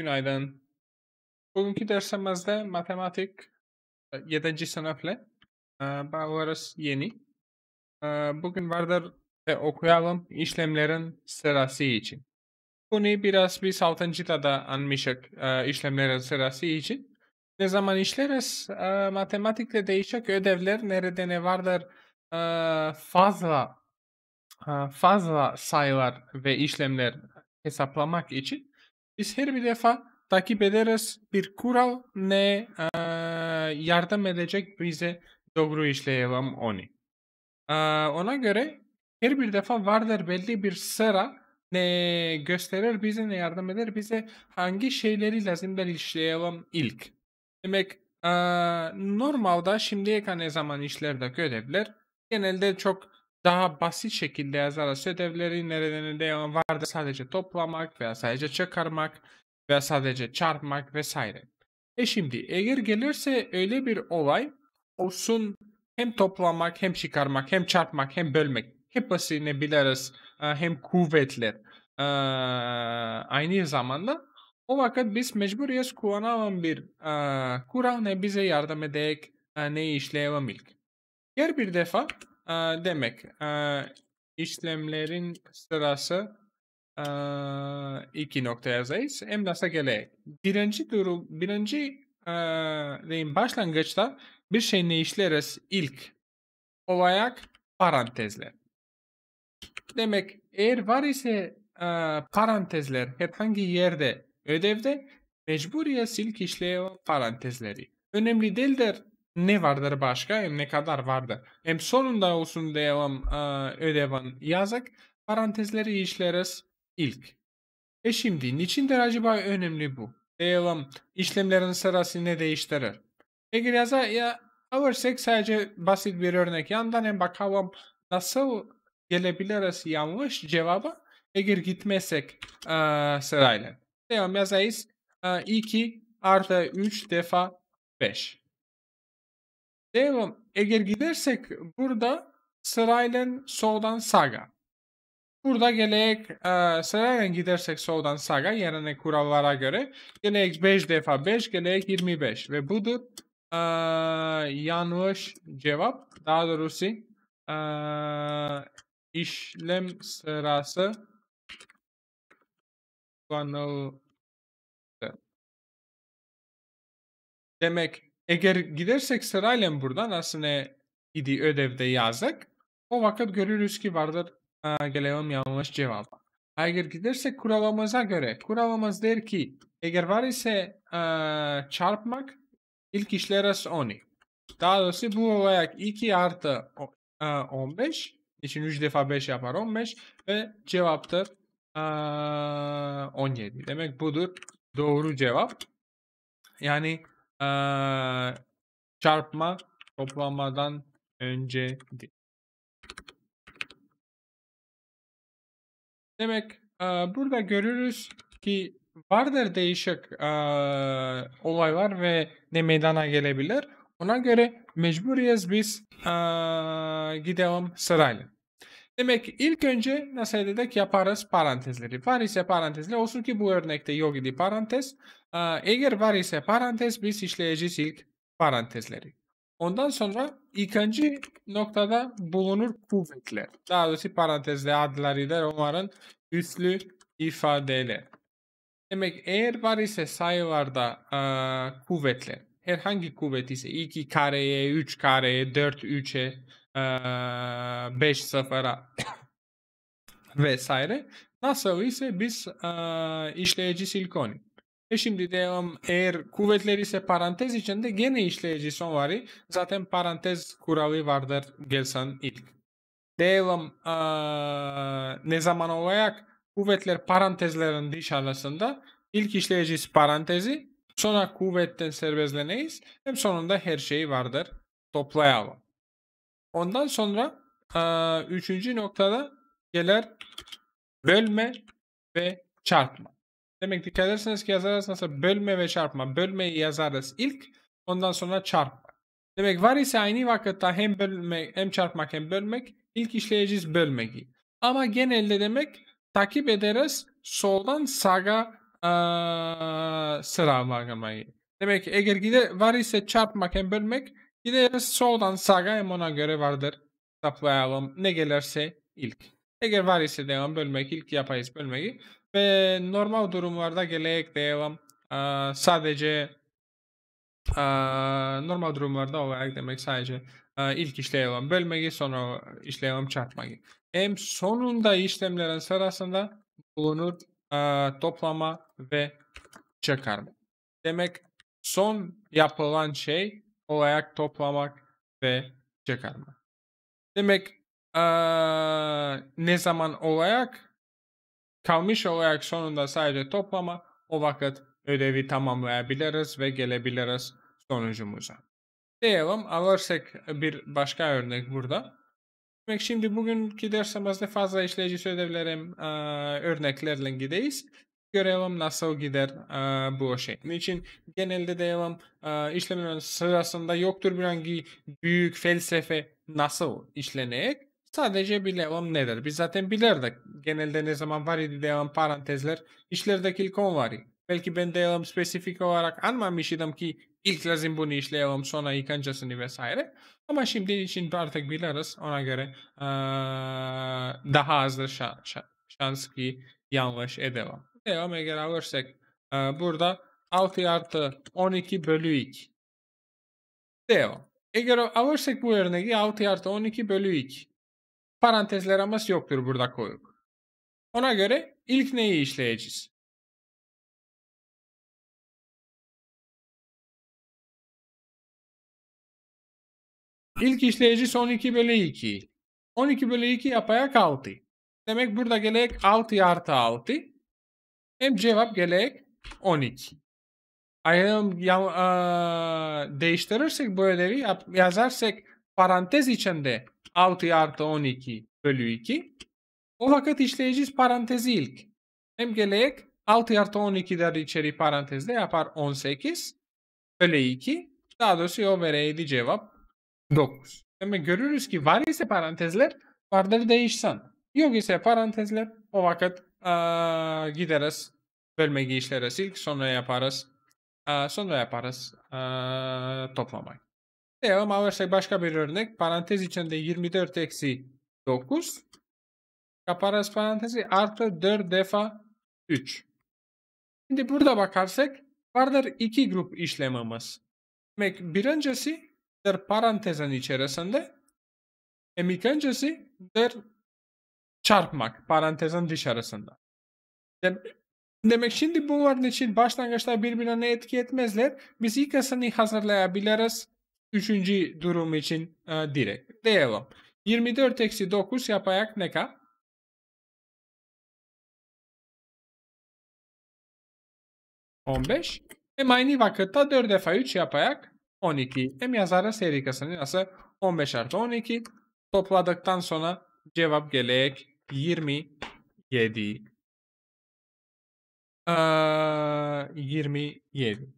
Günaydın. Bugünkü dersimizde matematik 7. E, sınıfla e, bağlarız yeni. E, bugün vardır ve okuyalım işlemlerin sırası için. Bunu biraz biz 6. da anmışık işlemlerin sırası için. Ne zaman işleriz? Matematikte değişik ödevler nerede ne vardır fazla fazla sayılar ve işlemler hesaplamak için biz her bir defa takip ederiz. Bir kural ne e, yardım edecek bize doğru işleyelim onu. E, ona göre her bir defa vardır belli bir sıra ne gösterir bize ne yardım eder bize hangi şeyleri lazımdır işleyelim ilk. Demek e, normalde şimdiye kadar ne zaman işlerde görevler genelde çok daha basit şekilde yazarız ödevleri nerelerinde vardır sadece toplamak veya sadece çıkarmak veya sadece çarpmak vesaire. E şimdi eğer gelirse öyle bir olay olsun hem toplamak hem çıkarmak hem çarpmak hem bölmek hepsini biliriz ee, hem kuvvetler ee, aynı zamanda o vakit biz mecburiyet kullanan bir e, kural ne bize yardım edecek e, ne işleyebilmek. Yer bir defa demek işlemlerin sırası iki nokta yazayız. Emlasa gelerek. Birinci durum, birinci e, deyim başlangıçta bir şey ne işleriz ilk olarak parantezler. Demek eğer var ise e, parantezler herhangi yerde ödevde mecburiyet silk işleyiyor parantezleri. Önemli değildir ne vardır başka hem ne kadar vardır. Hem sonunda olsun diyelim e, ödevin yazık parantezleri işleriz ilk. E şimdi niçin niçindir acaba önemli bu? Diyelim işlemlerin sırası ne değiştirir? Eğer yaza ya alırsak sadece basit bir örnek yandan hem bakalım nasıl gelebiliriz yanlış cevaba eğer gitmesek a, e, sırayla. Diyelim yazayız a, e, 2 artı 3 defa 5. Devam. Eğer gidersek burada sırayla soldan sağa. Burada gelecek e, sırayla gidersek soldan sağa yani kurallara göre gelecek 5 defa 5 gelecek 25 ve budur e, yanlış cevap daha doğrusu e, işlem sırası kullanıldı. Demek eğer gidersek sırayla buradan aslında idi ödevde yazdık. O vakit görürüz ki vardır e, yanlış cevap. Eğer gidersek kuralımıza göre, kuralımız der ki eğer var ise e, çarpmak ilk işleriz 10. Daha doğrusu bu olarak 2 artı e, 15 için 3 defa 5 yapar 15 ve cevaptır e, 17. Demek budur doğru cevap. Yani ee, çarpma toplamadan önce Demek e, burada görürüz ki vardır değişik e, olaylar ve ne meydana gelebilir. Ona göre mecburiyiz biz e, gidelim sırayla. Demek ki ilk önce nasıl dedik yaparız parantezleri. Var ise parantezle olsun ki bu örnekte yok idi parantez. Ee, eğer var ise parantez biz işleyeceğiz ilk parantezleri. Ondan sonra ikinci noktada bulunur kuvvetler. Daha doğrusu parantezde adlarıdır onların üslü ifadeler. Demek eğer var ise sayılarda e, kuvvetler. Herhangi kuvvet ise 2 kareye, 3 kareye, 4 3'e 5.0'a vesaire. Nasıl ise biz işleyici silikon. E şimdi diyorum eğer kuvvetleri ise parantez içinde gene işleyici son var. Zaten parantez kuralı vardır gelsen ilk. Diyelim ne zaman olarak kuvvetler parantezlerin dışarısında ilk işleyicisi parantezi sonra kuvvetten serbestleneyiz. Hem sonunda her şey vardır. Toplayalım. Ondan sonra a, üçüncü noktada gelir bölme ve çarpma. Demek dikkat ederseniz ki yazarız nasıl bölme ve çarpma. Bölmeyi yazarız ilk ondan sonra çarpma. Demek var ise aynı vakitte hem bölmek hem çarpmak hem bölmek ilk işleyeceğiz bölmeyi. Ama genelde demek takip ederiz soldan sağa sıra varmayı. Demek eğer gide var ise çarpmak hem bölmek Gideriz soldan sağa Emon'a göre vardır. Saplayalım. Ne gelirse ilk. Eğer var ise devam bölmek ilk yapayız bölmeyi. Ve normal durumlarda gelerek devam ee, sadece ee, normal durumlarda olarak demek sadece ee, ilk işleyelim bölmeyi sonra işleyelim çarpmayı. Hem sonunda işlemlerin sırasında bulunur ee, toplama ve çıkarma. Demek son yapılan şey olarak toplamak ve çıkarma. Demek ee, ne zaman olarak kalmış olarak sonunda sadece toplama o vakit ödevi tamamlayabiliriz ve gelebiliriz sonucumuza. Diyelim alırsak bir başka örnek burada. Demek şimdi bugünkü dersimizde fazla işleyici ödevlerim e, örneklerle gideyiz görelim nasıl gider e, bu şey. Bunun için genelde deyelim e, işlemlerin sırasında yoktur bir hangi büyük felsefe nasıl işlenecek. Sadece bilemem nedir. Biz zaten bilirdik. Genelde ne zaman var idi devam parantezler. İşlerdeki ilk on var. Belki ben deyelim spesifik olarak anmamış idim ki ilk lazım bunu işleyelim sonra yıkancasını vesaire. Ama şimdi için artık biliriz. Ona göre e, daha azdır şans, şans ki yanlış edelim. E omega alırsak e, burada 6 artı 12 bölü 2. Deo. Eğer alırsak bu örneği 6 artı 12 bölü 2. Parantezler ama yoktur burada koyuk. Ona göre ilk neyi işleyeceğiz? İlk işleyeceğiz 12 bölü 2. 12 bölü 2 yapayak 6. Demek burada gelecek 6 artı 6. Hem cevap gelecek 12. Ayrım ya, a, değiştirirsek böyle yap, yazarsak parantez içinde 6 artı 12 bölü 2. O vakit işleyeceğiz parantezi ilk. Hem gelecek 6 artı 12'den içeri parantezde yapar 18 bölü 2. Daha doğrusu o vereydi cevap 9. Demek görürüz ki var ise parantezler vardır değişsen. Yok ise parantezler o vakit gideriz. Bölme giyişleriz ilk sonra yaparız. Ee, sonra yaparız ee, toplamayı. Devam alırsak şey başka bir örnek. Parantez içinde 24 eksi 9. Kaparız parantezi artı 4 defa 3. Şimdi burada bakarsak vardır iki grup işlemimiz. Demek birincisi der parantezin içerisinde. Hem ikincisi der Çarpmak. Parantezin dışarısında. Demek şimdi bunların için başlangıçta birbirine etki etmezler. Biz ikisini hazırlayabiliriz. Üçüncü durum için e, direkt. Diyelim. 24 eksi 9 yapayak ne kadar? 15 beş. Hem aynı vakitte 4 defa 3 yapayak 12. Hem yazarız serikasını nasıl 15 artı 12 topladıktan sonra Cevap gelecek 27. Ee, 27.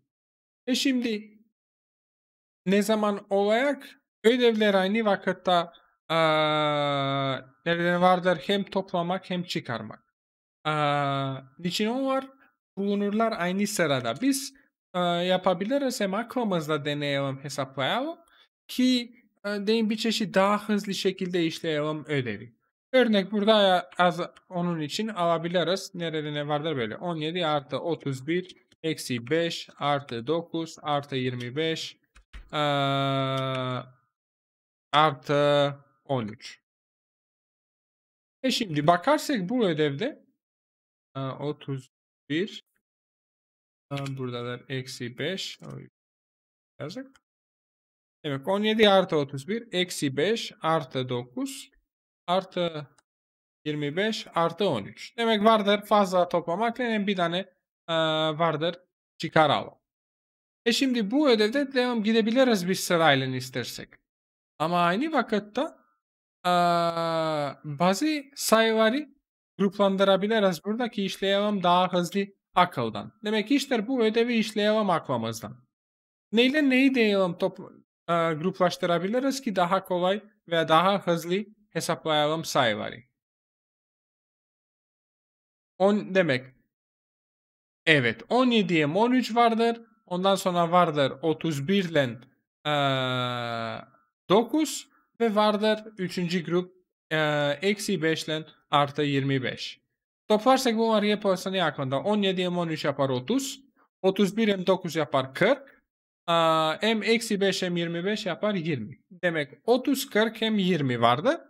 E şimdi ne zaman olacak? ödevler aynı vakitte ee, nereden vardır hem toplamak hem çıkarmak. Ee, niçin o var? Bulunurlar aynı sırada. Biz e, yapabiliriz hem aklımızla deneyelim hesaplayalım ki ee, deyin bir çeşit daha hızlı şekilde işleyelim ödevi. Örnek burada e, az onun için alabiliriz. Nerede ne vardır böyle? 17 artı 31 eksi 5 artı 9 artı 25 ee, artı 13. E şimdi bakarsak bu ödevde 31 e, e, buradalar eksi 5 yazık. Evet 17 artı 31 eksi 5 artı 9 artı 25 artı 13. Demek vardır fazla toplamakla yani bir tane e, vardır çıkaralım. E şimdi bu ödevde devam gidebiliriz bir sırayla istersek. Ama aynı vakitte e, bazı sayıları gruplandırabiliriz. Buradaki işleyemem daha hızlı akıldan. Demek işler bu ödevi işleyemem aklımızdan. Neyle neyi diyelim toplamak. E, gruplaştırabiliriz ki daha kolay ve daha hızlı hesaplayalım sayıları. 10 demek. Evet 17'ye 13 vardır. Ondan sonra vardır 31 ile 9 e, ve vardır 3. grup e, eksi 5 ile artı 25. Toplarsak bunlar yapısını yakında. 17'ye 13 yapar 30. 31'e 9 yapar 40 m eksi 5 hem 25 yapar 20. Demek 30 40 M 20 vardı.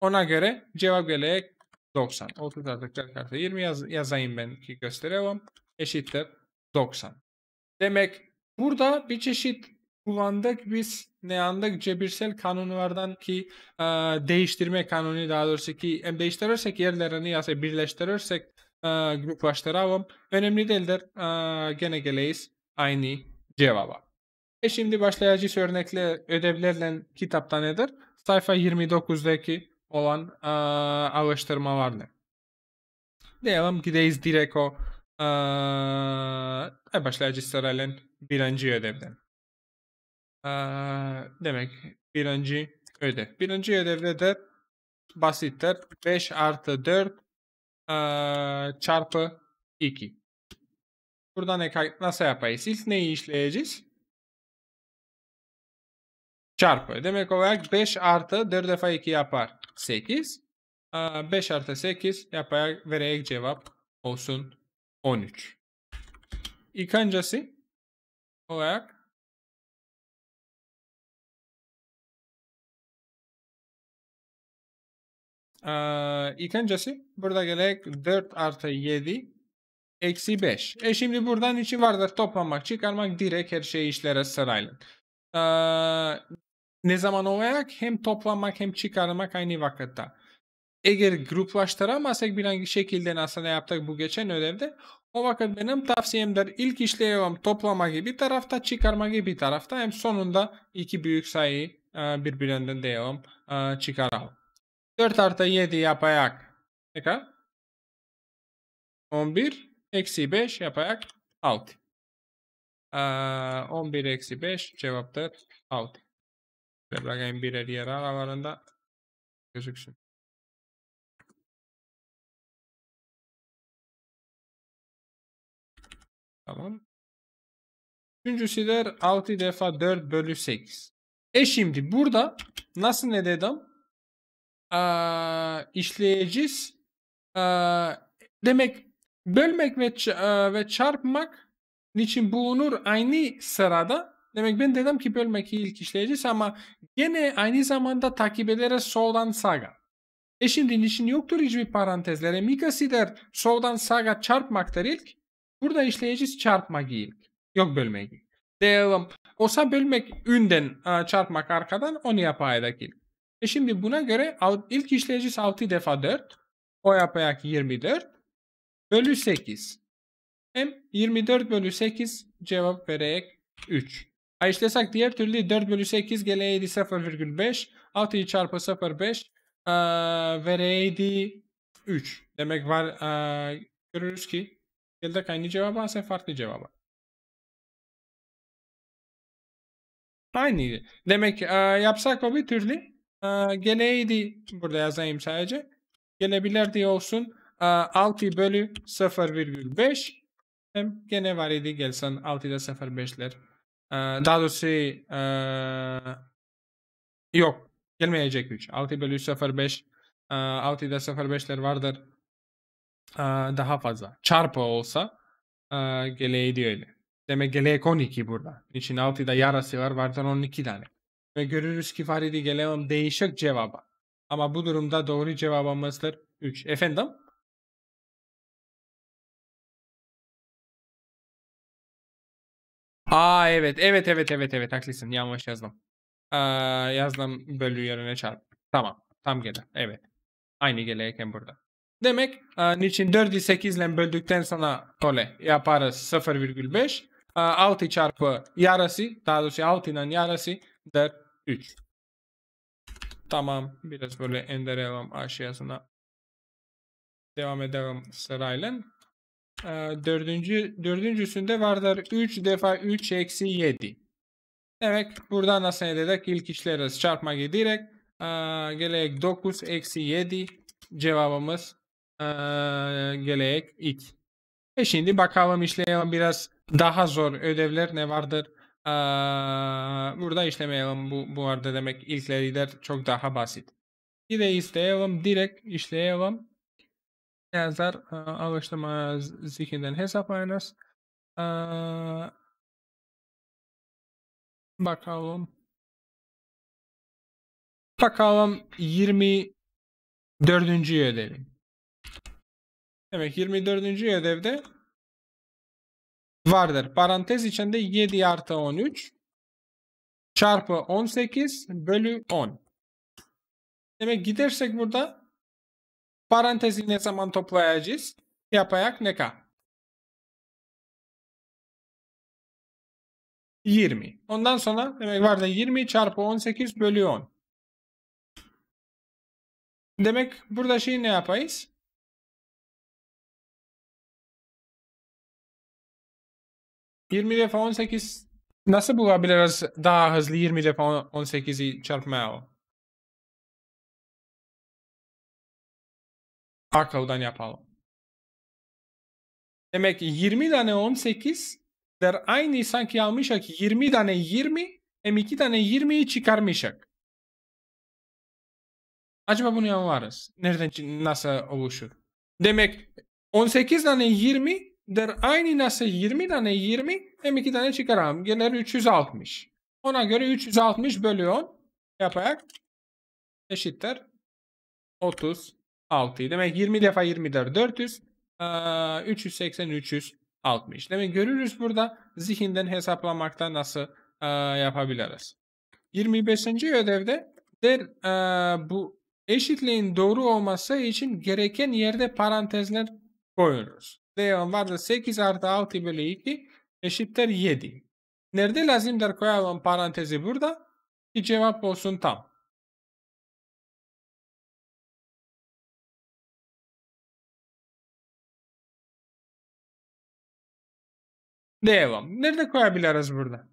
Ona göre cevap gelecek 90. 30 artı 40 artı 20 yaz, yazayım ben ki göstereyim. Eşittir 90. Demek burada bir çeşit kullandık biz ne andık cebirsel kanunlardan ki e, değiştirme kanunu daha doğrusu ki hem değiştirirsek yerlerini yazı birleştirirsek e, gruplaştıralım. Önemli değildir. E, gene geleyiz aynı cevaba. E şimdi başlayıcı örnekle ödevlerle kitapta nedir? Sayfa 29'daki olan e, alıştırmalar ne? Diyelim gideyiz direkt o e, başlayıcı sırayla birinci ödevden. E, demek birinci ödev. Birinci ödevde de basittir. 5 artı 4 e, çarpı 2. Buradan e nasıl yapayız? İlk neyi işleyeceğiz? Çarpı. Demek olarak 5 artı 4 defa 2 yapar 8. 5 artı 8 yaparak vererek cevap olsun 13. İkincisi olarak İkincisi burada gerek 4 artı 7 Eksi 5. E şimdi buradan içi vardır. Toplamak, çıkarmak direkt her şeyi işlere sırayla. Ee, ne zaman olarak hem toplamak hem çıkarmak aynı vakitte. Eğer gruplaştıramazsak bir hangi şekilde nasıl yaptık bu geçen ödevde o vakit benim tavsiyemdir ilk işlevim toplama gibi tarafta çıkarma gibi tarafta hem sonunda iki büyük sayı birbirinden devam çıkaralım. 4 artı 7 yapayak. Tekrar. 11 Eksi 5 yaparak 6. Ee, 11 eksi 5 cevaptır 6. Şöyle bırakayım birer yer aralarında gözüksün. Tamam. Üçüncüsüler 6 defa 4 bölü 8. E şimdi burada nasıl ne dedim? Ee, işleyeceğiz. Ee, demek Bölmek ve, e, ve çarpmak niçin bulunur aynı sırada. Demek ben dedim ki bölmek ilk işleyeceğiz ama gene aynı zamanda takip ederiz soldan sağa. E şimdi niçin yoktur hiçbir parantezlere? Mikasider soldan sağa çarpmaktır ilk. Burada işleyeceğiz çarpmak ilk. Yok bölmek ilk. Devam. olsa bölmek ünden e, çarpmak arkadan onu yapaydık ilk. E şimdi buna göre ilk işleyeceğiz 6 defa 4. O yapayak 24 bölü 8. Hem 24 bölü 8 cevap vererek 3. Ayışlasak diğer türlü 4 bölü 8 geleydi 0,5. 6 çarpı 0,5 uh, vereydi 3. Demek var uh, görürüz ki geldik aynı cevaba ise farklı cevaba. Aynı. Demek uh, yapsak o bir türlü uh, geleydi burada yazayım sadece. Gelebilirdi olsun. 6 ee, bölü 0,5 hem gene var idi gelsen 6'da 0,5'ler. Ee, daha doğrusu e, yok gelmeyecek gelmeyecekmiş. 6 bölü 0,5 6'da 0,5'ler vardır. Ee, daha fazla. Çarpı olsa e, geleydi öyle. Demek gelek 12 burada. İçin 6'da yarası var vardır 12 tane. Ve görürüz ki var idi gelen değişik cevaba. Ama bu durumda doğru cevabımızdır 3. Efendim? Aa evet evet evet evet evet haklısın yanlış yazdım. Ee, yazdım bölü yerine çarp. Tamam tam gele evet. Aynı geleyken burada. Demek e, niçin 4'ü 8 ile böldükten sonra öyle yaparız 0,5. E, 6 çarpı yarısı daha doğrusu 6 ile yarısı 4 3. Tamam biraz böyle indirelim aşağısına. Devam edelim sırayla e, dördüncü, dördüncüsünde vardır 3 defa 3 eksi 7. Demek burada nasıl edecek? İlk işleriz çarpma giderek e, ee, gelecek 9 eksi 7 cevabımız e, ee, gelecek 2. E şimdi bakalım işleyelim biraz daha zor ödevler ne vardır? Ee, burada işlemeyelim bu, bu arada demek ilkleri de çok daha basit. Bir de isteyelim direkt işleyelim. Elzar e, alıştırma zikinden hesaplayınız. E, bakalım. Bakalım 24. ödevim. Demek 24. ödevde vardır. Parantez içinde 7 artı 13 çarpı 18 bölü 10. Demek gidersek burada Parantezi ne zaman toplayacağız? Yapayak ne ka? 20. Ondan sonra demek var da 20 çarpı 18 bölü 10. Demek burada şeyi ne yapayız? Yirmi defa on sekiz nasıl bulabiliriz daha hızlı yirmi defa on sekizi çarpmaya o? Akav'dan yapalım. Demek ki 20 tane 18 der aynı sanki almışak 20 tane 20 hem 2 tane 20'yi çıkarmışak. Acaba bunu yaparız. Nereden nasıl oluşur? Demek 18 tane 20 der aynı nasıl 20 tane 20 hem 2 tane çıkaralım. Gelir 360. Ona göre 360 bölü 10 yaparak eşittir 30 6 demek 20 defa 20 20'ler 400 380 360 demek görürüz burada zihinden hesaplamakta nasıl yapabiliriz 25. ödevde der bu eşitliğin doğru olması için gereken yerde parantezler koyuyoruz devam vardı 8 artı 6 bölü 2 eşittir 7 nerede lazımdır koyalım parantezi burada ki cevap olsun tam Devam. Nerede koyabiliriz burada?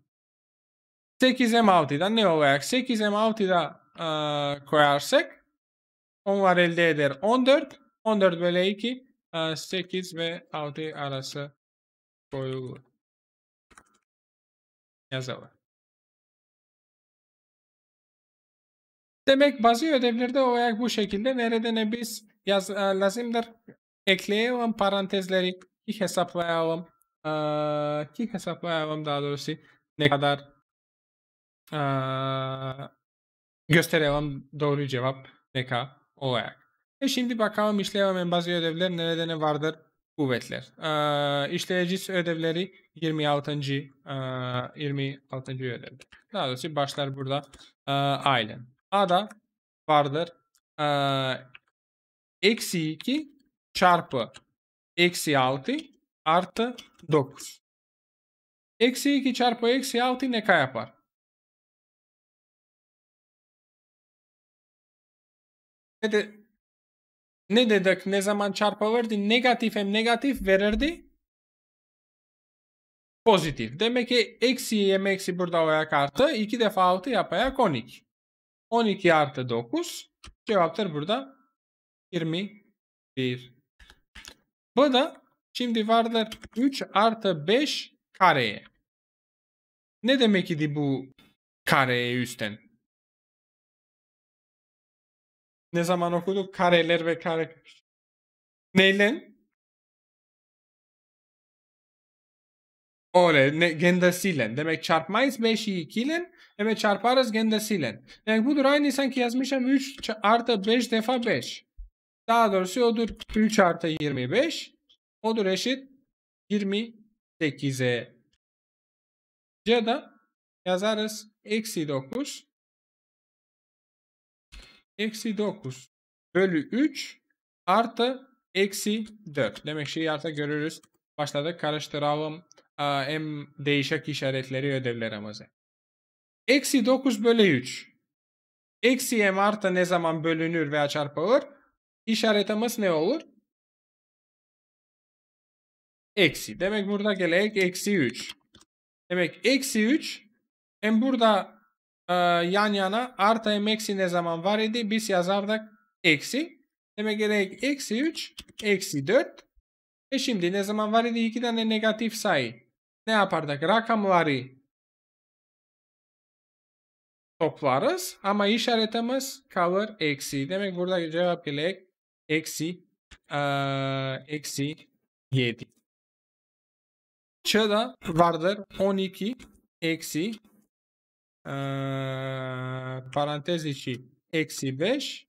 8M6'da ne olarak 8M6'da e, koyarsak 10 var elde eder 14. 14 bölü 2 e, 8 ve 6 arası koyulur. Yazalım. Demek bazı ödevlerde olarak bu şekilde nerede ne biz yaz, e, lazımdır ekleyelim parantezleri hesaplayalım ki hesaplayalım daha doğrusu ne kadar gösterelim doğru cevap ne kadar olarak. E şimdi bakalım işleyemem bazı ödevler nereden vardır? Kuvvetler. E, işleyici ödevleri 26. 26. ödevdir. Daha doğrusu başlar burada ailen. Ada da vardır. eksi 2 çarpı eksi 6 artı 9. Eksi 2 çarpı eksi 6 ne kadar yapar? Ne, de, ne dedik ne zaman çarpıverdi? Negatif hem negatif verirdi. Pozitif. Demek ki eksi hem eksi burada olarak artı. 2 defa 6 yapayak 12. 12 artı 9. Cevaptır burada 21. Bu da Şimdi vardır 3 artı 5 kareye. Ne demek idi bu kareye üstten? Ne zaman okuduk? Kareler ve kare... Neyle? Öyle ne, gendesiyle. Demek çarpmayız 5'i 2 ile. Demek çarparız gendesiyle. Demek budur aynı sanki yazmışım 3 artı 5 defa 5. Daha doğrusu odur 3 artı 25. O da eşit 28'e. Ya da yazarız eksi 9 eksi 9 bölü 3 artı eksi 4. Demek şeyi artık görürüz. Başladık karıştıralım. m değişik işaretleri ödevlerimize. Eksi 9 bölü 3. Eksi m artı ne zaman bölünür veya çarpılır? İşaretimiz ne olur? eksi. Demek burada gelecek eksi 3. Demek eksi 3 hem burada e, yan yana artı hem eksi ne zaman var idi biz yazardık eksi. Demek gelecek eksi 3 eksi 4. E şimdi ne zaman var idi iki tane negatif sayı. Ne yapardık? Rakamları toplarız ama işaretimiz kalır eksi. Demek burada cevap gelecek eksi e, eksi 7. Ç'a vardır 12 eksi ee, parantez içi eksi 5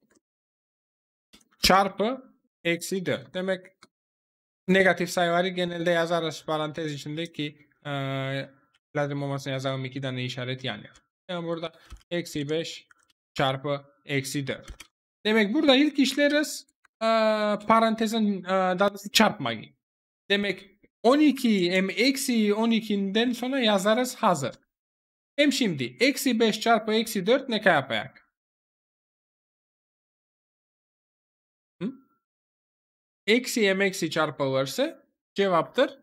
çarpı eksi 4. Demek negatif sayıları genelde yazarız parantez içindeki e, lazım olmasına yazalım iki tane işaret yan Yani burada eksi 5 çarpı eksi 4. Demek burada ilk işleriz e, parantezin e, daha çarpmayı. Demek 12 m eksi 12'den sonra yazarız hazır. Hem şimdi eksi 5 çarpı eksi 4 ne yapacak? Hı? Eksi m eksi çarpılırsa cevaptır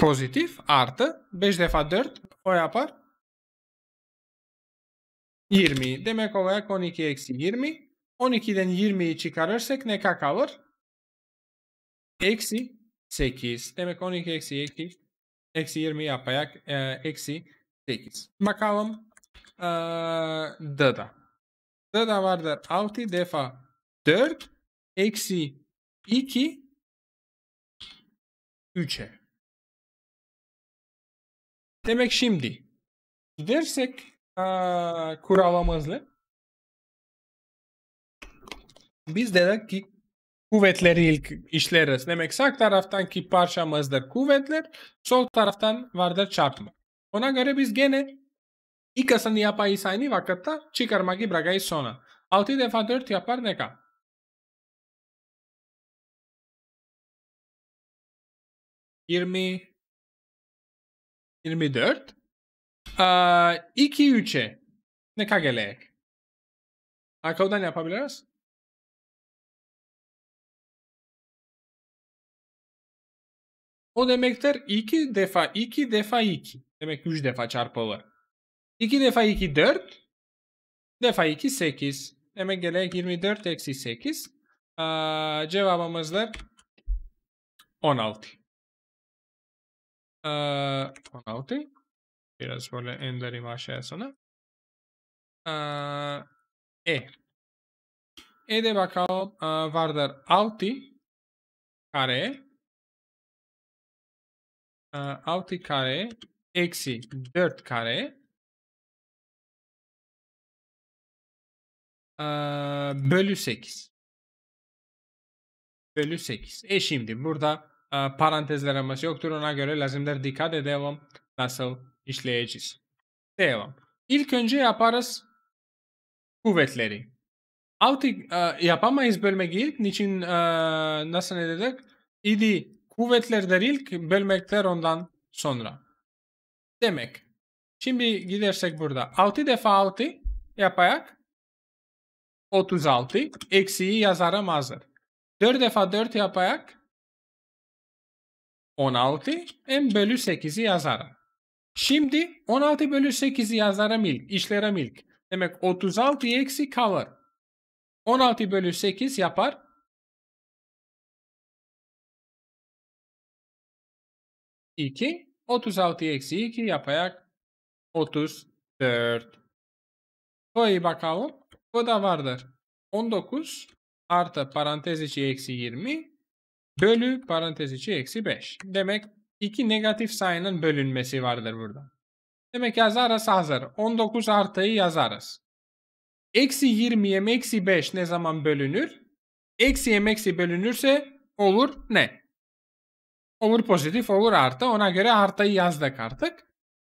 pozitif artı 5 defa 4 o yapar 20. Demek olarak 12 eksi 20. 12'den 20'yi çıkarırsak ne kalır? Eksi 8. Demek 12 eksi 2. Eksi 20 yapayak. E, eksi 8. Bakalım e, D'da. D'da vardır 6 defa 4 eksi 2 3'e. Demek şimdi gidersek e, kuralımızla biz dedik ki kuvvetleri ilk işleriz. Demek sağ taraftan taraftanki parçamızdır kuvvetler, sol taraftan vardır çarpma. Ona göre biz gene ikisini yapayız aynı vakitte çıkarmayı bırakayız sona. 6 defa 4 yapar ne kadar? 20 dört, 2 üçe ne kadar gelecek? Akıldan yapabiliriz. O demektir 2 defa 2 defa 2. Demek 3 defa çarpılı. 2 defa 2 4. Defa 2 8. Demek gerek 24 eksi 8. cevabımız da 16. Ee, 16. Biraz böyle enderim aşağıya sana. Ee, e. E de bakalım vardır 6 kare 6 kare eksi 4 kare bölü 8 bölü 8. E şimdi burada parantezlerimiz yoktur ona göre lazımdır dikkat edelim nasıl işleyeceğiz. Devam. İlk önce yaparız kuvvetleri. Altı yapamayız bölme girip niçin nasıl ne dedik? İdi de ilk, bölmekler ondan sonra. Demek. Şimdi gidersek burada. 6 defa 6 yapayak. 36. Eksiği yazarım hazır. 4 defa 4 yapayak. 16. En bölü 8'i yazarım. Şimdi 16 bölü 8'i yazarım ilk. İşlerim ilk. Demek 36 eksi kalır. 16 bölü 8 yapar 2. 36 eksi 2 yapayak 34. Soyu bakalım. Bu da vardır. 19 artı parantez içi eksi 20 bölü parantez içi eksi 5. Demek iki negatif sayının bölünmesi vardır burada. Demek yazarız hazır. 19 artıyı yazarız. Eksi 20'ye eksi 5 ne zaman bölünür? Eksiye eksi bölünürse olur ne? Olur pozitif olur artı. Ona göre artıyı yazdık artık.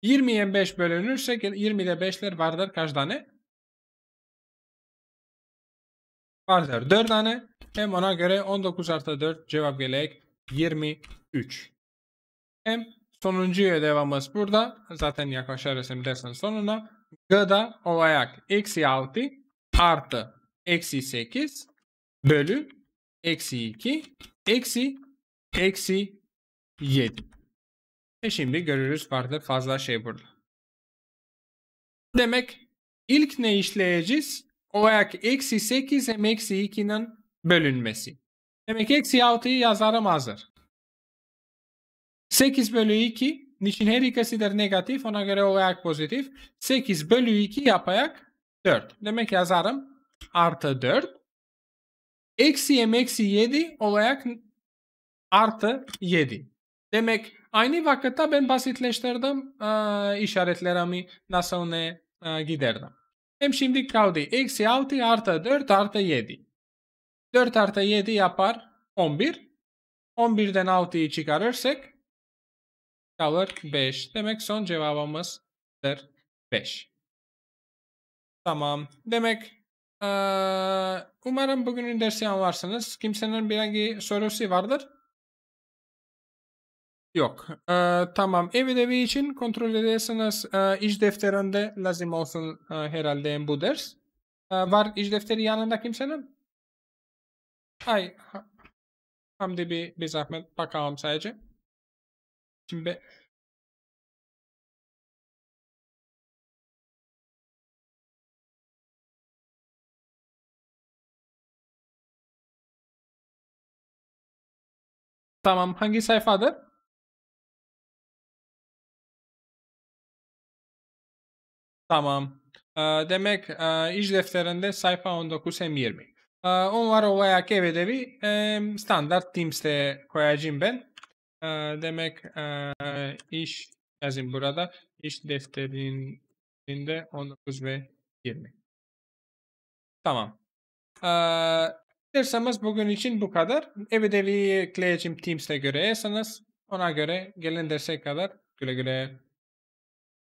20'ye 5 bölünürsek 20'de 5'ler vardır kaç tane? Vardır 4 tane. Hem ona göre 19 artı 4 cevap gelecek 23. Hem sonuncuya devamımız burada. Zaten yaklaşırız dersin sonuna. G'da olarak eksi 6 artı eksi 8 bölü eksi 2 eksi eksi 7. E şimdi görürüz farklı fazla şey burada. Demek ilk ne işleyeceğiz? Olarak eksi 8 hem eksi 2'nin bölünmesi. Demek eksi 6'yı yazarım hazır. 8 bölü 2 niçin her ikisi de negatif ona göre olarak pozitif. 8 bölü 2 yaparak 4. Demek yazarım artı 4. Eksi m eksi 7 olarak artı 7. Demek aynı vakitte ben basitleştirdim e, işaretlerimi nasıl ne e, giderdim. Hem şimdi kaldı eksi 6 artı 4 artı 7. 4 artı 7 yapar 11. 11'den 6'yı çıkarırsak kalır 5. Demek son cevabımız 5. Tamam. Demek e, umarım bugünün dersi anlarsınız. Kimsenin bir hangi sorusu vardır. Yok. Ee, tamam. Ev ödevi için kontrol ederseniz e, ee, iş defterinde lazım olsun e, herhalde bu ders. E, var iş defteri yanında kimsenin? hay Hamdi bir, bir zahmet bakalım sadece. Şimdi Tamam. Hangi sayfadır? Tamam. Demek iş defterinde sayfa 19 hem 20. Onlar olarak ev ödevi standart Teams'te koyacağım ben. Demek iş yazayım burada. İş defterinde 19 ve 20. Tamam. Derseniz bugün için bu kadar. Ev ödevi ekleyeceğim Teams'te göre. Ona göre gelen derse kadar güle güle.